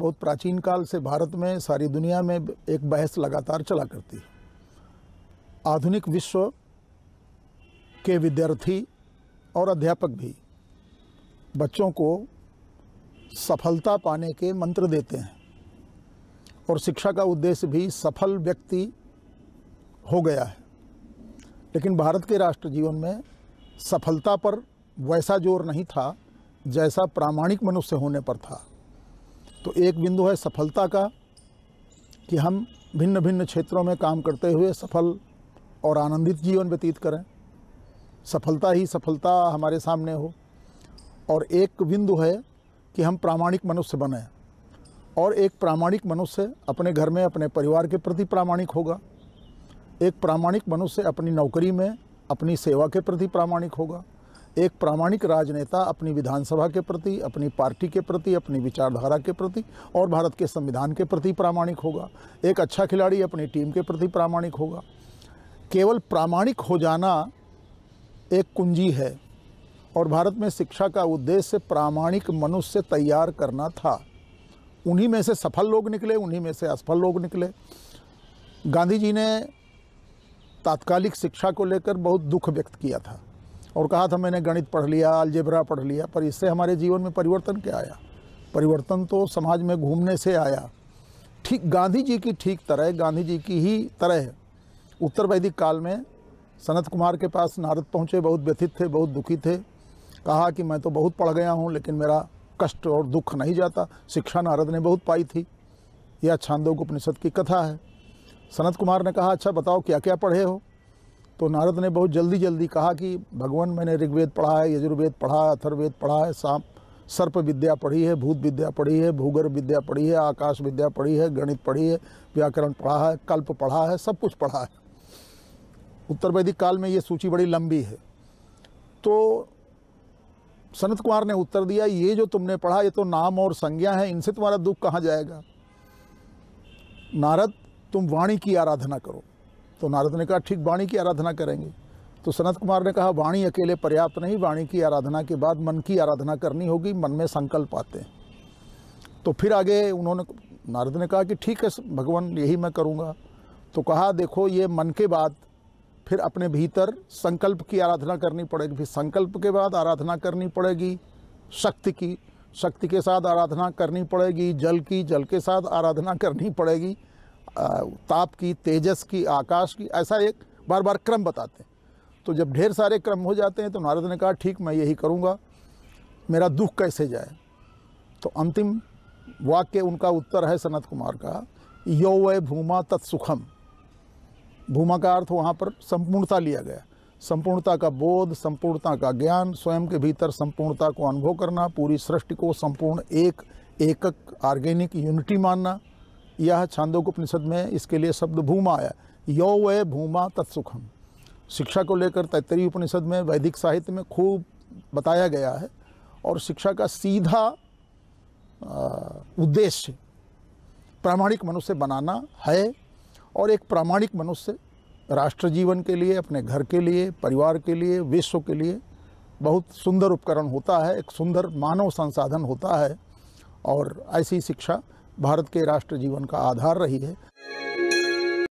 बहुत प्राचीन काल से भारत में सारी दुनिया में एक बहस लगातार चला करती है आधुनिक विश्व के विद्यार्थी और अध्यापक भी बच्चों को सफलता पाने के मंत्र देते हैं और शिक्षा का उद्देश्य भी सफल व्यक्ति हो गया है लेकिन भारत के राष्ट्र जीवन में सफलता पर वैसा जोर नहीं था जैसा प्रामाणिक मनुष्य होने पर था तो एक बिंदु है सफलता का कि हम भिन्न भिन्न क्षेत्रों में काम करते हुए सफल और आनंदित जीवन व्यतीत करें सफलता ही सफलता हमारे सामने हो और एक बिंदु है कि हम प्रामाणिक मनुष्य बने और एक प्रामाणिक मनुष्य अपने घर में अपने परिवार के प्रति प्रामाणिक होगा एक प्रामाणिक मनुष्य अपनी नौकरी में अपनी सेवा के प्रति प्रामाणिक होगा एक प्रामाणिक राजनेता अपनी विधानसभा के प्रति अपनी पार्टी के प्रति अपनी विचारधारा के प्रति और भारत के संविधान के प्रति प्रामाणिक होगा एक अच्छा खिलाड़ी अपनी टीम के प्रति प्रामाणिक होगा केवल प्रामाणिक हो जाना एक कुंजी है और भारत में शिक्षा का उद्देश्य प्रामाणिक मनुष्य तैयार करना था उन्हीं में से सफल लोग निकले उन्हीं में से असफल लोग निकले गांधी जी ने तात्कालिक शिक्षा को लेकर बहुत दुख व्यक्त किया था और कहा था मैंने गणित पढ़ लिया अलजेबरा पढ़ लिया पर इससे हमारे जीवन में परिवर्तन क्या आया परिवर्तन तो समाज में घूमने से आया ठीक गांधी जी की ठीक तरह गांधी जी की ही तरह उत्तर वैदिक काल में सनत कुमार के पास नारद पहुँचे बहुत व्यथित थे बहुत दुखी थे कहा कि मैं तो बहुत पढ़ गया हूँ लेकिन मेरा कष्ट और दुख नहीं जाता शिक्षा नारद ने बहुत पाई थी यह छांदोग उपनिषद की कथा है सनत कुमार ने कहा अच्छा बताओ क्या क्या पढ़े हो तो नारद ने बहुत जल्दी जल्दी कहा कि भगवान मैंने ऋग्वेद पढ़ा है यजुर्वेद पढ़ा है अथर्वेद पढ़ा है सांप सर्प विद्या पढ़ी है भूत विद्या पढ़ी है भूगर्भ विद्या पढ़ी है आकाश विद्या पढ़ी है गणित पढ़ी है व्याकरण पढ़ा है कल्प पढ़ा है सब कुछ पढ़ा है उत्तर वैदिक काल में ये सूची बड़ी लंबी है तो सनत कुमार ने उत्तर दिया ये जो तुमने पढ़ा ये तो नाम और संज्ञा है इनसे तुम्हारा दुख कहाँ जाएगा नारद तुम वाणी की आराधना करो तो नारद ने कहा ठीक वाणी की आराधना करेंगे तो सनत कुमार ने कहा वाणी अकेले पर्याप्त नहीं वाणी की आराधना के बाद मन की आराधना करनी होगी मन में संकल्प आते हैं तो फिर आगे उन्होंने नारद ने कहा कि ठीक है भगवान यही मैं करूँगा तो कहा देखो ये मन के बाद फिर अपने भीतर संकल्प की आराधना करनी पड़ेगी फिर संकल्प के बाद आराधना करनी पड़ेगी शक्ति की शक्ति के साथ आराधना करनी पड़ेगी जल की जल के साथ आराधना करनी पड़ेगी ताप की तेजस की आकाश की ऐसा एक बार बार क्रम बताते हैं तो जब ढेर सारे क्रम हो जाते हैं तो नारद ने कहा ठीक मैं यही करूँगा मेरा दुख कैसे जाए तो अंतिम वाक्य उनका उत्तर है सनत कुमार का यो वय भूमा तत्सुखम भूमा का अर्थ वहाँ पर संपूर्णता लिया गया संपूर्णता का बोध संपूर्णता का ज्ञान स्वयं के भीतर संपूर्णता को अनुभव करना पूरी सृष्टि को संपूर्ण एक एकक ऑर्गेनिक यूनिटी मानना यह उपनिषद में इसके लिए शब्द भूमा आया यौ व भूमा तत्सुखम शिक्षा को लेकर तैतरी उपनिषद में वैदिक साहित्य में खूब बताया गया है और शिक्षा का सीधा उद्देश्य प्रामाणिक मनुष्य बनाना है और एक प्रामाणिक मनुष्य राष्ट्र जीवन के लिए अपने घर के लिए परिवार के लिए विश्व के लिए बहुत सुंदर उपकरण होता है एक सुंदर मानव संसाधन होता है और ऐसी शिक्षा भारत के राष्ट्र जीवन का आधार रही है